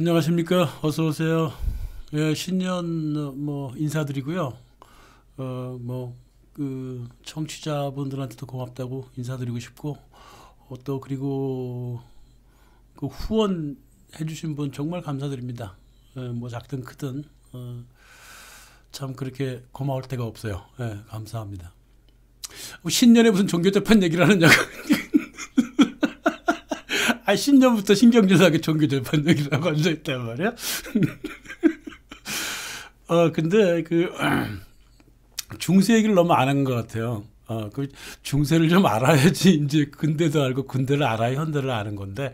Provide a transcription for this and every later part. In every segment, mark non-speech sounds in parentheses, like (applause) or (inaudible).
안녕하십니까. 어서 오세요. 예, 신년 어, 뭐 인사드리고요. 어, 뭐그 청취자분들한테도 고맙다고 인사드리고 싶고 어, 또 그리고 그 후원 해주신 분 정말 감사드립니다. 예, 뭐 작든 크든 어, 참 그렇게 고마울 때가 없어요. 예, 감사합니다. 뭐, 신년에 무슨 종교 재판 얘기를 하느냐고 (laughs) 아, 10년부터 신경질나게 종교적 번역이라고 (laughs) 앉아있단 말이야. (laughs) 어, 근데 그, (clears throat) 중세 얘기를 너무 안 한 것 같아요. 어, 그 중세를 좀 알아야지 (laughs) 이제 근대도 알고 근대를 알아야 현대를 아는 건데,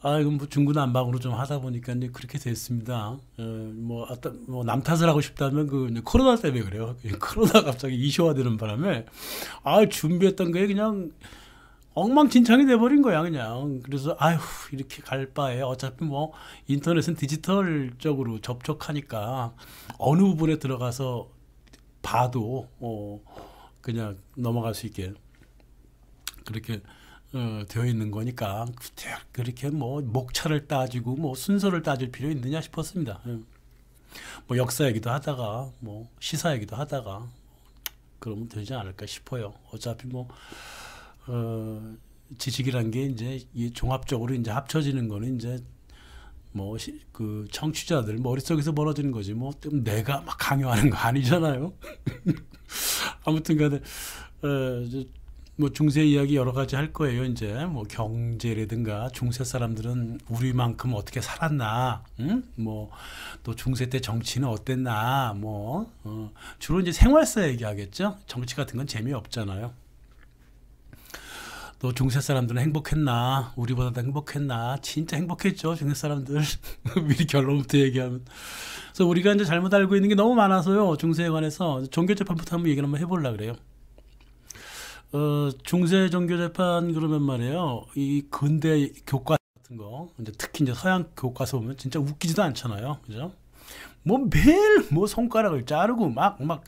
아, 이건 뭐 중구난방으로 좀 하다 보니까 이제 그렇게 됐습니다. 어, 뭐, 어떤, 뭐, 남 탓을 하고 싶다면 그 코로나 때문에 그래요. 코로나 갑자기 이슈화 되는 바람에, 아, 준비했던 게 그냥 엉망진창이 돼버린 거야 그냥 그래서 아휴 이렇게 갈 바에 어차피 뭐 인터넷은 디지털적으로 접촉하니까 어느 부분에 들어가서 봐도 어 그냥 넘어갈 수 있게 그렇게 어, 되어 있는 거니까 그렇게 뭐 목차를 따지고 뭐 순서를 따질 필요 있느냐 싶었습니다. 예. 뭐 역사 얘기도 하다가 뭐 시사 얘기도 하다가 그러면 되지 않을까 싶어요. 어차피 뭐 어, 지식이란 게 이제 이 종합적으로 이제 합쳐지는 거는 이제 뭐 그 청취자들 머릿속에서 벌어지는 거지 뭐 내가 막 강요하는 거 아니잖아요. (laughs) 아무튼 간에 어, 뭐 중세 이야기 여러 가지 할 거예요. 이제 뭐 경제라든가 중세 사람들은 우리만큼 어떻게 살았나, 응? 뭐 또 중세 때 정치는 어땠나, 뭐 어, 주로 이제 생활사 얘기하겠죠. 정치 같은 건 재미 없잖아요. 또 중세 사람들은 행복했나? 우리보다 더 행복했나? 진짜 행복했죠, 중세 사람들. (laughs) 미리 결론부터 얘기하면. 그래서 우리가 이제 잘못 알고 있는 게 너무 많아서요, 중세에 관해서. 종교재판부터 한번 얘기를 한번 해보려 그래요. 어, 중세 종교재판 그러면 말이에요. 이 근대 교과 같은 거, 이제 특히 이제 서양 교과서 보면 진짜 웃기지도 않잖아요. 그죠? 뭐 매일 뭐 손가락을 자르고 막, 막,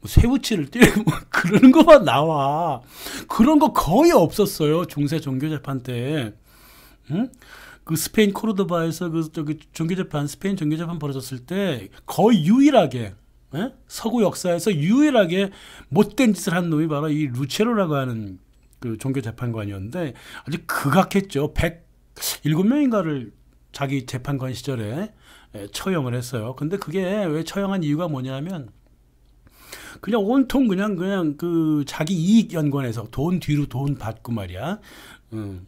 뭐 새우치를 때리고 (laughs) 그러는 것만 나와. 그런 거 거의 없었어요. 중세 종교재판 때. 응? 그 스페인 코르도바에서 그 저기 종교재판 스페인 종교재판 벌어졌을 때 거의 유일하게 예? 서구 역사에서 유일하게 못된 짓을 한 놈이 바로 이 루체로라고 하는 그 종교 재판관이었는데 아주 극악했죠. 107명인가를 자기 재판관 시절에 처형을 했어요. 근데 그게 왜 처형한 이유가 뭐냐면 그냥 온통 그냥 그냥 그 자기 이익 연관해서 돈 뒤로 돈 받고 말이야. 음.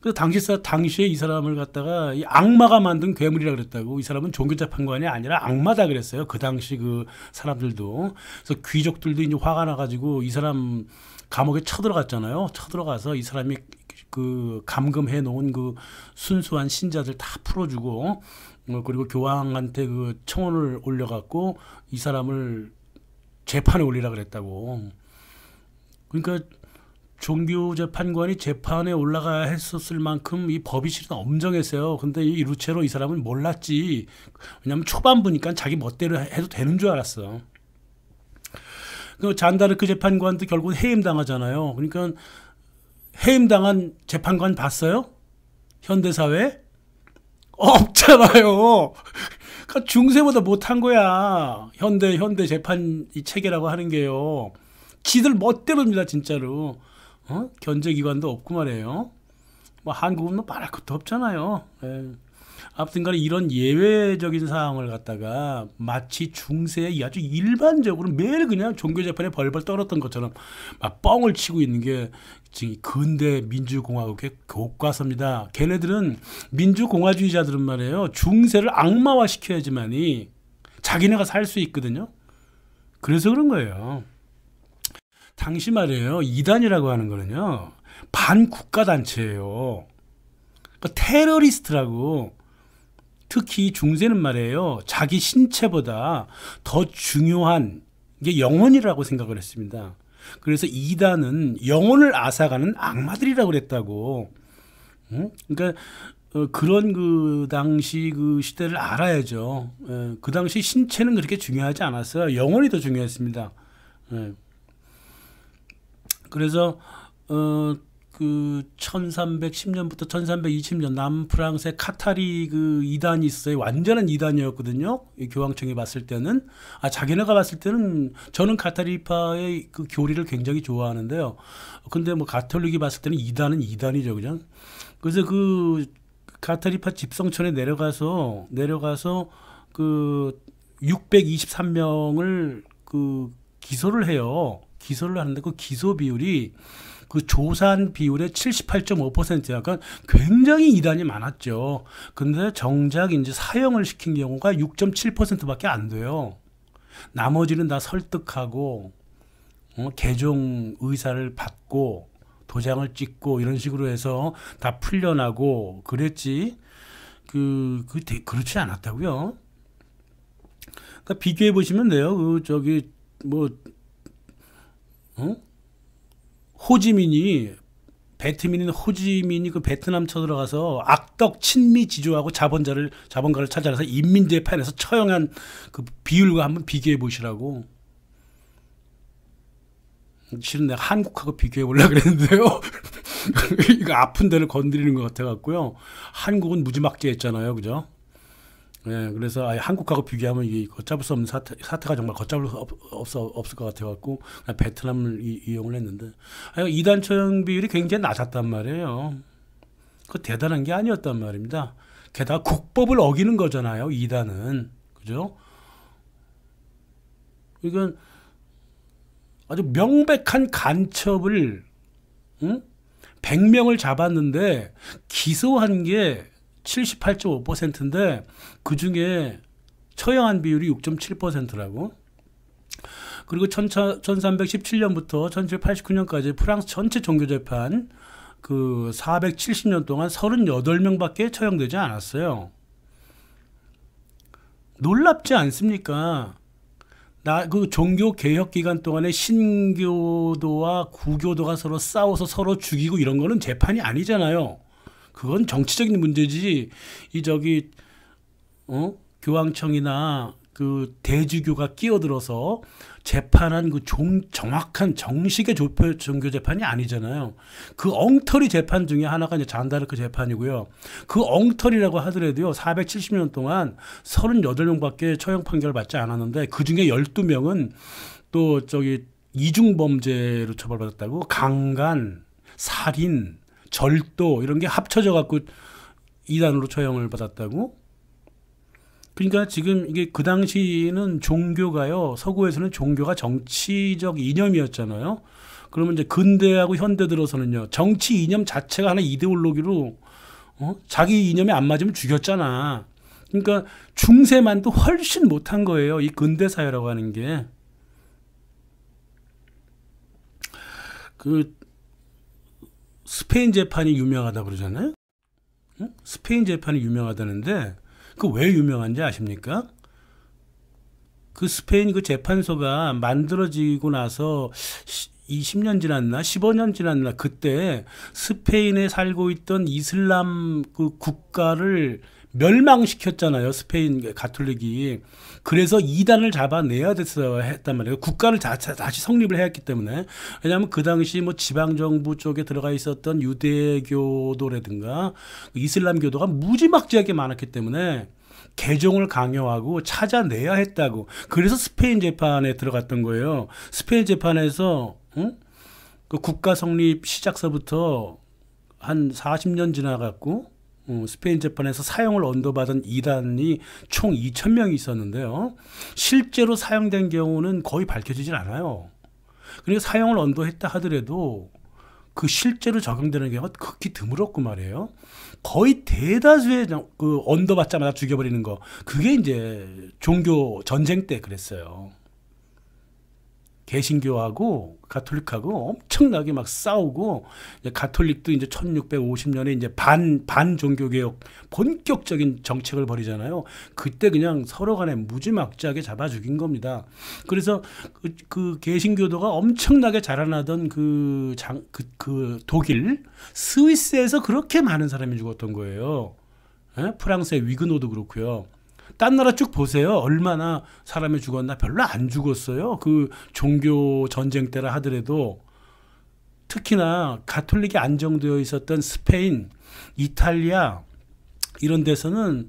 그 당시 당시에 이 사람을 갖다가 이 악마가 만든 괴물이라 그랬다고 이 사람은 종교 재판관이 아니라 악마다 그랬어요. 그 당시 그 사람들도 그래서 귀족들도 이제 화가 나가지고 이 사람 감옥에 쳐들어갔잖아요. 쳐들어가서 이 사람이 그 감금해 놓은 그 순수한 신자들 다 풀어주고 어, 그리고 교황한테 그 청원을 올려갖고 이 사람을 재판에 올리라 그랬다고. 그러니까 종교 재판관이 재판에 올라가 했었을 만큼 이 법이 실은 엄정했어요. 근데 이 루체로 이 사람은 몰랐지. 왜냐면 초반부니까 자기 멋대로 해도 되는 줄 알았어. 그 잔다르크 재판관도 결국 해임당하잖아요. 그러니까 해임당한 재판관 봤어요? 현대사회? 없잖아요. 그러니까 중세보다 못한 거야. 현대 현대 재판 이 체계라고 하는 게요. 지들 멋대로입니다 진짜로. 어? 견제기관도 없고 말이에요. 뭐 한국은 뭐 말할 것도 없잖아요. 에이. 예. 아무튼간에 이런 예외적인 사항을 갖다가 마치 중세의 아주 일반적으로 매일 그냥 종교 재판에 벌벌 떨었던 것처럼 막 뻥을 치고 있는 게 지금 근대 민주공화국의 교과서입니다. 걔네들은 민주공화주의자들은 말이에요. 중세를 악마화 시켜야지만이 자기네가 살 수 있거든요. 그래서 그런 거예요. 당시 말이에요. 이단이라고 하는 거는요. 반국가단체예요. 그러니까 테러리스트라고 특히 중세는 말이에요. 자기 신체보다 더 중요한 게 영혼이라고 생각을 했습니다. 그래서 이단은 영혼을 앗아가는 악마들이라고 그랬다고. 응? 그러니까 어, 그런 그 당시 그 시대를 알아야죠. 예, 그 당시 신체는 그렇게 중요하지 않았어요. 영혼이 더 중요했습니다. 예. 그래서 어, 그 1310년부터 1320년 남프랑스의 카타리 그 이단이 있어요. 완전한 이단이었거든요. 교황청이 봤을 때는 아 자기네가 봤을 때는 저는 카타리파의 그 교리를 굉장히 좋아하는데요. 근데 뭐 가톨릭이 봤을 때는 이단은 이단이죠, 그냥. 그래서 그 카타리파 집성촌에 내려가서 내려가서 그 623명을 그 기소를 해요. 기소를 하는데 그 기소 비율이 그 조산 비율의 7 8 5 약간 굉장히 이단이 많았죠. 근데 정작 이제 사형을 시킨 경우가 6.7%밖에 안 돼요. 나머지는 다 설득하고 어, 개종 의사를 받고 도장을 찍고 이런 식으로 해서 다 풀려나고 그랬지. 그, 그, 대, 그렇지 않았다고요. 그러니까 비교해 보시면 돼요. 그, 저기, 뭐, 호지민이 배트민인 호지민이 그 베트남 쳐들어가서 악덕 친미 지조하고 자본자를 자본가를 찾아서 인민재 판에서 처형한 그 비율과 한번 비교해 보시라고. 실은 내가 한국하고 비교해 보려 그랬는데요. (laughs) 이거 아픈 데를 건드리는 것 같아 갖고요. 한국은 무지막지했잖아요, 그죠? 예, 그래서 아예 한국하고 비교하면 이게 걷잡을 수 없는 사태, 사태가 정말 걷잡을 수 없, 없 없을 것 같아갖고 그냥 베트남을 이, 용을 했는데 아니, 이단처형 비율이 굉장히 낮았단 말이에요. 그 대단한 게 아니었단 말입니다. 게다가 국법을 어기는 거잖아요. 이단은 그죠? 이건 아주 명백한 간첩을 응? 100명을 잡았는데 기소한 게 78.5%인데 그 중에 처형한 비율이 6.7%라고. 그리고 1317년부터 1789년까지 프랑스 전체 종교 재판 그 470년 동안 38명밖에 처형되지 않았어요. 놀랍지 않습니까? 나 그 종교 개혁 기간 동안에 신교도와 구교도가 서로 싸워서 서로 죽이고 이런 거는 재판이 아니잖아요. 그건 정치적인 문제지 이 저기 어 교황청이나 그 대주교가 끼어들어서 재판한 그 종, 정확한 정식의 조표, 종교 재판이 아니잖아요. 그 엉터리 재판 중에 하나가 이제 잔다르크 재판이고요. 그 엉터리라고 하더라도요, 470년 동안 38명밖에 처형 판결을 받지 않았는데 그 중에 12명은 또 저기 이중 범죄로 처벌받았다고 강간, 살인, 절도 이런 게 합쳐져 갖고 이단으로 처형을 받았다고. 그러니까 지금 이게 그 당시는 종교가요. 서구에서는 종교가 정치적 이념이었잖아요. 그러면 이제 근대하고 현대 들어서는요. 정치 이념 자체가 하나 이데올로기로 어? 자기 이념에 안 맞으면 죽였잖아. 그러니까 중세만도 훨씬 못한 거예요. 이 근대 사회라고 하는 게. 그 스페인 재판이 유명하다 그러잖아요. 스페인 재판이 유명하다는데 그 왜 유명한지 아십니까? 그 스페인 그 재판소가 만들어지고 나서 20년 지났나 15년 지났나 그때 스페인에 살고 있던 이슬람 그 국가를 멸망시켰잖아요. 스페인 가톨릭이. 그래서 이단을 잡아내야 됐어 했단 말이에요. 국가를 다, 다시 성립을 해야 기 때문에. 왜냐하면 그 당시 뭐 지방정부 쪽에 들어가 있었던 유대교도라든가 이슬람교도가 무지막지하게 많았기 때문에 개종을 강요하고 찾아내야 했다고. 그래서 스페인 재판에 들어갔던 거예요. 스페인 재판에서 응? 그 국가 성립 시작서부터 한 40년 지나갔고 어, 스페인 재판에서 사형을 언도받은 이단이 총 2천 명이 있었는데요. 실제로 사형된 경우는 거의 밝혀지질 않아요. 그리고 사형을 언도했다 하더라도 그 실제로 적용되는 경우가 극히 드물었고 말이에요. 거의 대다수의 그 언도받자마자 죽여버리는 거 그게 이제 종교 전쟁 때 그랬어요. 개신교하고 가톨릭하고 엄청나게 막 싸우고 이제 가톨릭도 이제 1650년에 이제 반반 종교 개혁 본격적인 정책을 벌이잖아요. 그때 그냥 서로 간에 무지막지하게 잡아 죽인 겁니다. 그래서 그, 그 개신교도가 엄청나게 자라나던 그장그 그, 그 독일 스위스에서 그렇게 많은 사람이 죽었던 거예요. 에? 예? 프랑스의 위그노도 그렇고요. 딴 나라 쭉 보세요. 얼마나 사람이 죽었나 별로 안 죽었어요. 그 종교 전쟁 때라 하더라도 특히나 가톨릭이 안정되어 있었던 스페인, 이탈리아 이런 데서는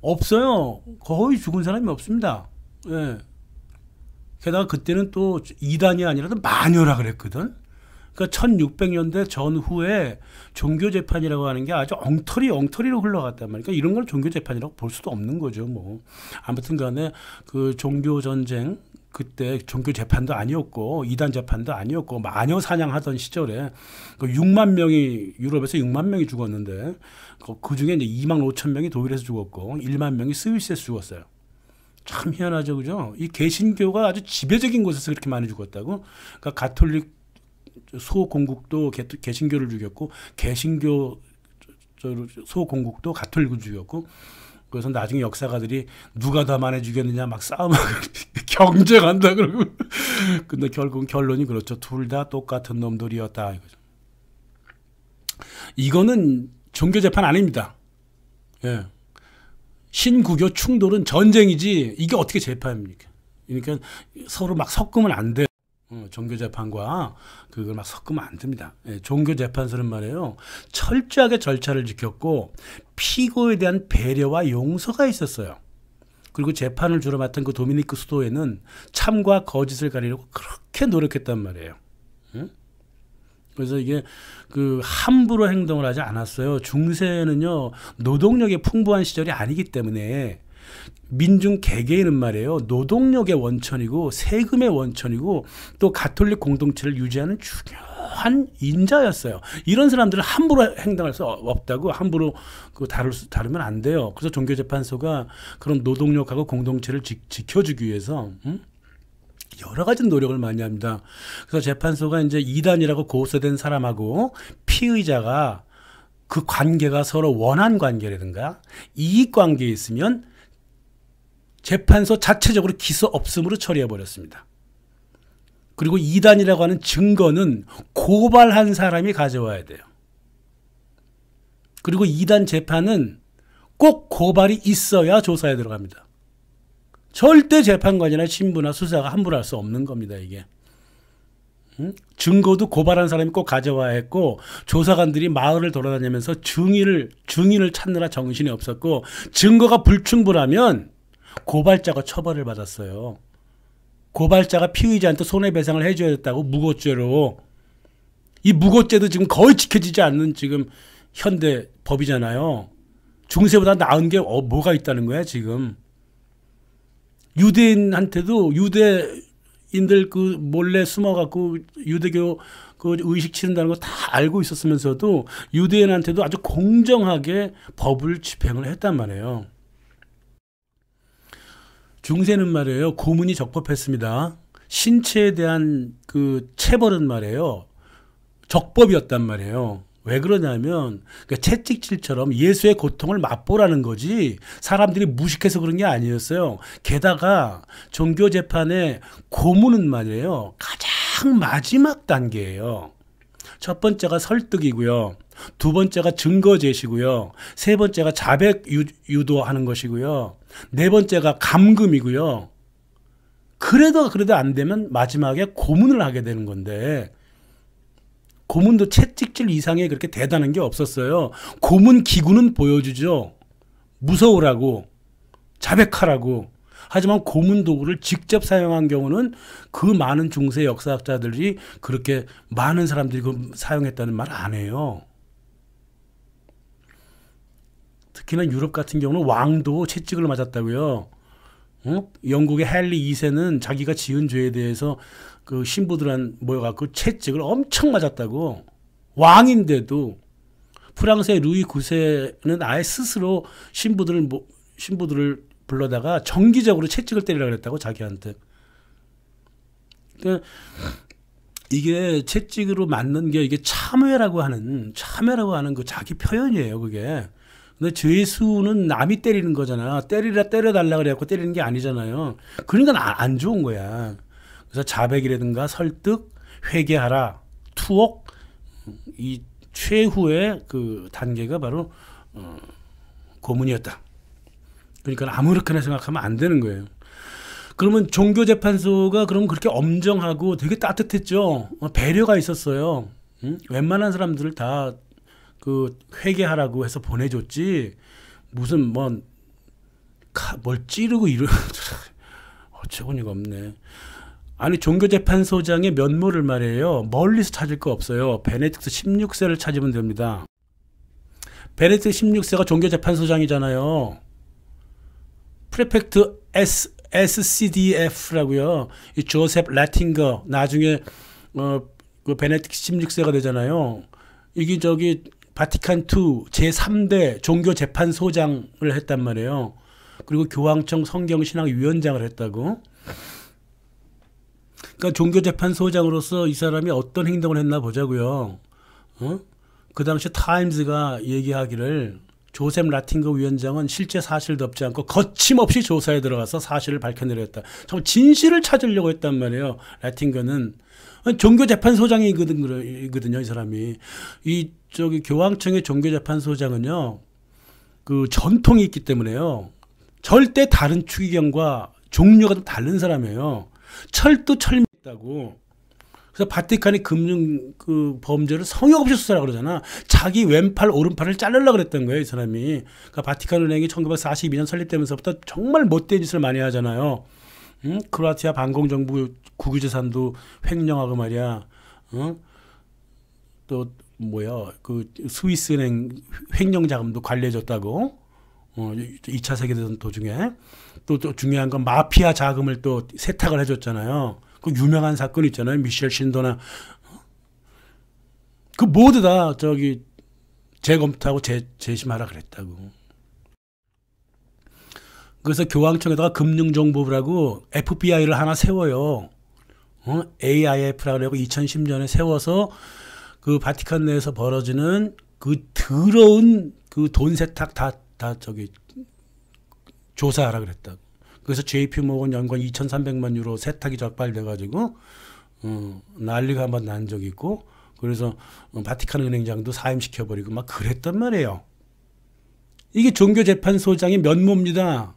없어요. 거의 죽은 사람이 없습니다. 예. 게다가 그때는 또 이단이 아니라도 마녀라 그랬거든. 그러니까 1600년대 전후에 종교 재판이라고 하는 게 아주 엉터리 엉터리로 흘러갔단 말이니까 그러니까 이런 걸 종교 재판이라고 볼 수도 없는 거죠. 뭐 아무튼 간에 그 종교 전쟁 그때 종교 재판도 아니었고 이단 재판도 아니었고 마녀 뭐 사냥하던 시절에 그 6만 명이 유럽에서 6만 명이 죽었는데 그, 그 중에 이제 2만 5천 명이 독일에서 죽었고 1만 명이 스위스에서 죽었어요. 참 희한하죠, 그죠? 이 개신교가 아주 지배적인 곳에서 그렇게 많이 죽었다고. 그러니까 가톨릭 소공국도 개, 신교를 죽였고 개신교 소공국도 가톨릭을 죽였고 그래서 나중에 역사가들이 누가 더 많이 죽였느냐 막 싸움하고 (laughs) 경쟁한다 그러고 (laughs) 근데 결국 결론이 그렇죠 둘 다 똑같은 놈들이었다 이거죠 이거는 종교 재판 아닙니다 예 신구교 충돌은 전쟁이지 이게 어떻게 재판입니까 그러니까 서로 막 섞으면 안돼 어, 종교재판과 그걸 막 섞으면 안 됩니다. 예, 종교재판소는 말이에요. 철저하게 절차를 지켰고 피고에 대한 배려와 용서가 있었어요. 그리고 재판을 주로 맡은 그 도미니크 수도에는 참과 거짓을 가리려고 그렇게 노력했단 말이에요. 응? 그래서 이게 그 함부로 행동을 하지 않았어요. 중세는요 노동력이 풍부한 시절이 아니기 때문에 민중 개개인은 말이에요. 노동력의 원천이고 세금의 원천이고 또 가톨릭 공동체를 유지하는 중요한 인자였어요. 이런 사람들은 함부로 행동할 수 없다고 함부로 그 다룰 수, 다루면 안 돼요. 그래서 종교재판소가 그런 노동력하고 공동체를 지, 켜주기 위해서 음? 여러 가지 노력을 많이 합니다. 그래서 재판소가 이제 이단이라고 고소된 사람하고 피의자가 그 관계가 서로 원한 관계라든가 이익 관계에 있으면 재판소 자체적으로 기소 없음으로 처리해 버렸습니다. 그리고 2단이라고 하는 증거는 고발한 사람이 가져와야 돼요. 그리고 2단 재판은 꼭 고발이 있어야 조사에 들어갑니다. 절대 재판관이나 신부나 수사가 함부로 할 수 없는 겁니다, 이게. 응? 증거도 고발한 사람이 꼭 가져와야 했고 조사관들이 마을을 돌아다니면서 증인을 증인을 찾느라 정신이 없었고 증거가 불충분하면 고발자가 처벌을 받았어요. 고발자가 피의자한테 손해배상을 해줘야 했다고 무고죄로 이 무고죄도 지금 거의 지켜지지 않는 지금 현대 법이잖아요. 중세보다 나은 게 어, 뭐가 있다는 거야 지금 유대인한테도 유대인들 그 몰래 숨어갖고 유대교 그 의식 치른다는 거 다 알고 있었으면서도 유대인한테도 아주 공정하게 법을 집행을 했단 말이에요. 중세는 말이에요. 고문이 적법했습니다. 신체에 대한 그 체벌은 말이에요. 적법이었단 말이에요. 왜 그러냐면 그러니까 채찍질처럼 예수의 고통을 맛보라는 거지 사람들이 무식해서 그런 게 아니었어요. 게다가 종교 재판의 고문은 말이에요. 가장 마지막 단계예요. 첫 번째가 설득이고요. 두 번째가 증거 제시고요. 세 번째가 자백 유도하는 것이고요. 네 번째가 감금이고요. 그래도 그래도 안 되면 마지막에 고문을 하게 되는 건데 고문도 채찍질 이상의 그렇게 대단한 게 없었어요. 고문 기구는 보여주죠. 무서우라고 자백하라고 하지만 고문 도구를 직접 사용한 경우는 그 많은 중세 역사학자들이 그렇게 많은 사람들이 그 사용했다는 말 안 해요. 특히나 유럽 같은 경우는 왕도 채찍을 맞았다고요. 어? 영국의 헨리 2세는 자기가 지은 죄에 대해서 그 신부들한 모여갖고 채찍을 엄청 맞았다고. 왕인데도 프랑스의 루이 9세는 아예 스스로 신부들을 뭐, 신부들을 불러다가 정기적으로 채찍을 때리라 그랬다고 자기한테. 그러니까 이게 채찍으로 맞는 게 이게 참회라고 하는 참회라고 하는 그 자기 표현이에요 그게 근데 죄수는 남이 때리는 거잖아. 때리라 때려달라 그래갖고 때리는 게 아니잖아요. 그러니까 안 좋은 거야. 그래서 자백이라든가 설득, 회개하라, 투옥 이 최후의 그 단계가 바로 어, 고문이었다. 그러니까 아무렇게나 생각하면 안 되는 거예요. 그러면 종교재판소가 그럼 그렇게 엄정하고 되게 따뜻했죠. 어, 배려가 있었어요. 응? 웬만한 사람들을 다그 회개하라고 해서 보내줬지 무슨 뭐뭘 찌르고 이러 는 (laughs) 어처구니가 없네. 아니 종교재판소장의 면모를 말이에요. 멀리서 찾을 거 없어요. 베네딕트 16세를 찾으면 됩니다. 베네딕트 16세가 종교재판소장이잖아요. 프레펙트 S, SCDF라고요. 이 조셉 라틴거 나중에 어, 그 베네딕트 16세가 되잖아요. 이게 저기 바티칸 2 제3대 종교 재판소장을 했단 말이에요. 그리고 교황청 성경신학위원장을 했다고. 그러니까 종교 재판소장으로서 이 사람이 어떤 행동을 했나 보자고요. 어? 그 당시 타임즈가 얘기하기를 조셉 라틴거 위원장은 실제 사실도 없지 않고 거침없이 조사에 들어가서 사실을 밝혀내려 했다. 정말 진실을 찾으려고 했단 말이에요. 라틴거는 종교재판소장이거든요, 이 사람이. 이 저기 교황청의 종교재판소장은요, 그 전통이 있기 때문에요. 절대 다른 추기경과 종류가 다른 사람이에요. 철도 철미있다고. 그래서 바티칸이 금융 그 범죄를 성역 없이 수사라 고 그러잖아. 자기 왼팔 오른팔을 자르려 고 그랬던 거예요, 이 사람이. 그러니까 바티칸 은행이 1942년 설립되면서부터 정말 못된 짓을 많이 하잖아요. 응? 크로아티아 반공 정부 국유 재산도 횡령하고 말이야. 응? 또 뭐야? 그 스위스은행 횡령 자금도 관리해줬다고. 어, 2차 세계대전 도중에 또, 또 중요한 건 마피아 자금을 또 세탁을 해줬잖아요. 그 유명한 사건 있잖아요. 미셸 신도나 그 모두 다 저기 재검토하고 재, 재심하라 그랬다고. 그래서 교황청에다가 금융정보부라고 FBI를 하나 세워요. 어? AIF라고 하고 2010년에 세워서 그 바티칸 내에서 벌어지는 그 더러운 그 돈 세탁 다, 다 저기 조사하라 그랬다. 그래서 JP 모건 연간 2,300만 유로 세탁이 적발돼가지고 어, 난리가 한번 난 적이 있고 그래서 바티칸 은행장도 사임시켜버리고 막 그랬단 말이에요. 이게 종교재판소장의 면모입니다.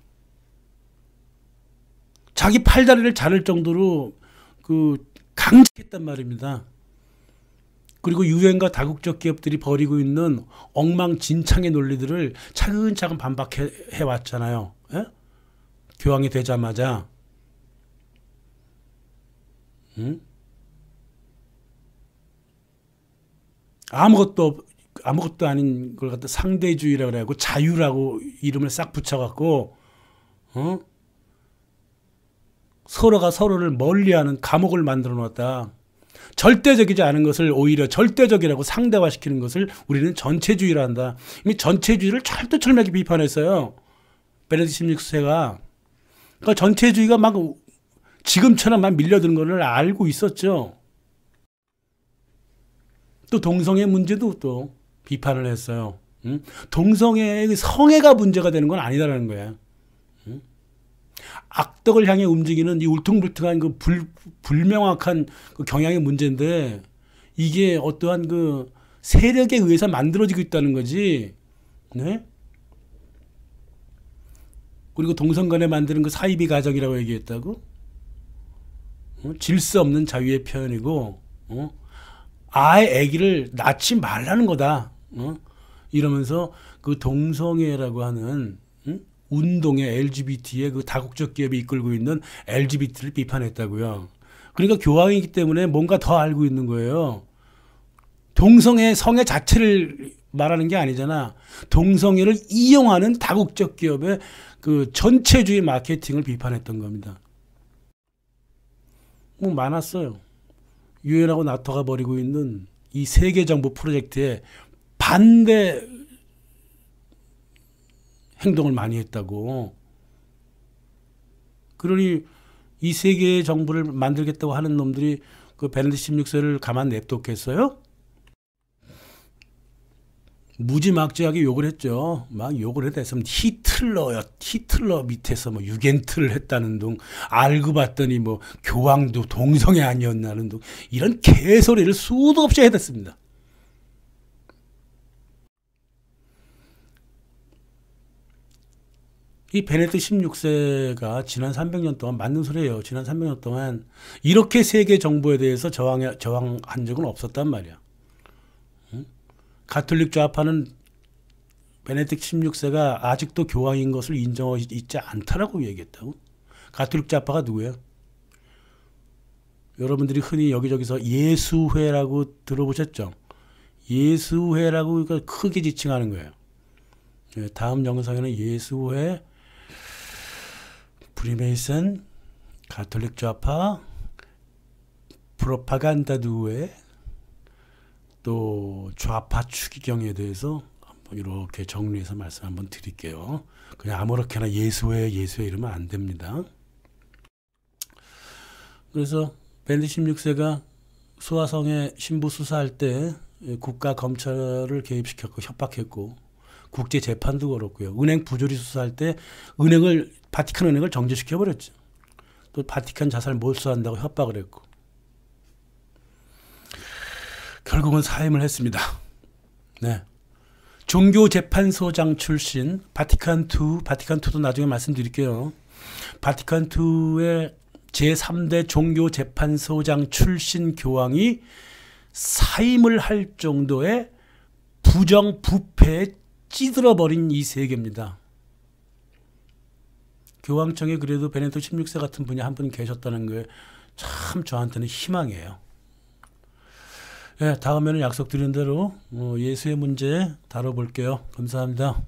자기 팔다리를 자를 정도로 그 강직했단 말입니다. 그리고 유엔과 다국적 기업들이 벌이고 있는 엉망진창의 논리들을 차근차근 반박해 왔잖아요. 예? 교황이 되자마자 음? 아무것도 아무것도 아닌 걸 갖다 상대주의라고 그래갖고 자유라고 이름을 싹 붙여갖고 어? 서로가 서로를 멀리하는 감옥을 만들어 놓았다. 절대적이지 않은 것을 오히려 절대적이라고 상대화시키는 것을 우리는 전체주의라 한다. 이미 전체주의를 철두철미하게 비판했어요. 베네딕트 16세가. 그러니까 전체주의가 막 지금처럼 막 밀려드는 것을 알고 있었죠. 또 동성애 문제도 또 비판을 했어요. 응? 동성애의 성애가 문제가 되는 건 아니다라는 거예요. 악덕을 향해 움직이는 이 울퉁불퉁한 그 불, 불명확한 그 경향의 문제인데 이게 어떠한 그 세력에 의해서 만들어지고 있다는 거지. 네? 그리고 동성 간에 만드는 그 사이비 가정이라고 얘기했다고? 어? 질서 없는 자유의 표현이고, 어? 아의 아기를 낳지 말라는 거다. 어? 이러면서 그 동성애라고 하는 운동에 LGBT의 그 다국적 기업이 이끌고 있는 LGBT를 비판했다고요. 그러니까 교황이기 때문에 뭔가 더 알고 있는 거예요. 동성애 성애 자체를 말하는 게 아니잖아. 동성애를 이용하는 다국적 기업의 그 전체주의 마케팅을 비판했던 겁니다. 뭐 많았어요. 유엔하고 나토가 벌이고 있는 이 세계 정부 프로젝트에 반대 행동을 많이 했다고. 그러니 이 세계의 정부를 만들겠다고 하는 놈들이 그 베네딕 16세를 가만 냅뒀겠어요? 무지막지하게 욕을 했죠. 막 욕을 했다했으면 히틀러요 히틀러 밑에서 뭐 유겐트를 했다는 둥, 알고 봤더니 뭐 교황도 동성애 아니었나는 둥, 이런 개소리를 수도 없이 해댔습니다. 이 베네딕 16세가 지난 300년 동안 맞는 소리예요. 지난 300년 동안 이렇게 세계 정부에 대해서 저항해, 저항한 적은 없었단 말이야. 응? 가톨릭 좌파는 베네딕 16세가 아직도 교황인 것을 인정하고 있지 않다라고 얘기했다고. 가톨릭 좌파가 누구예요? 여러분들이 흔히 여기저기서 예수회라고 들어보셨죠? 예수회라고 그러니까 크게 지칭하는 거예요. 예, 다음 영상에는 예수회 프리메이슨, 가톨릭 좌파, 프로파간다 두에 또 좌파 추기경에 대해서 한번 이렇게 정리해서 말씀 한번 드릴게요. 그냥 아무렇게나 예수회 예수회 이러면 안 됩니다. 그래서 벤리 16세가 소아성의 신부 수사할 때 국가 검찰을 개입시켰고 협박했고 국제 재판도 걸었고요. 은행 부조리 수사할 때 은행을 바티칸 은행을 정지시켜 버렸죠. 또 바티칸 자산을 몰수한다고 협박을 했고 결국은 사임을 했습니다. 네. 종교 재판소장 출신 바티칸 2, 바티칸 2도 나중에 말씀드릴게요. 바티칸 2의 제3대 종교 재판소장 출신 교황이 사임을 할 정도의 부정 부패에 찌들어버린 이 세계입니다. 교황청에 그래도 베네토 16세 같은 분이 한 분 계셨다는 게 참 저한테는 희망이에요. 예, 다음에는 약속드린 대로 어, 예수의 문제 다뤄볼게요. 감사합니다.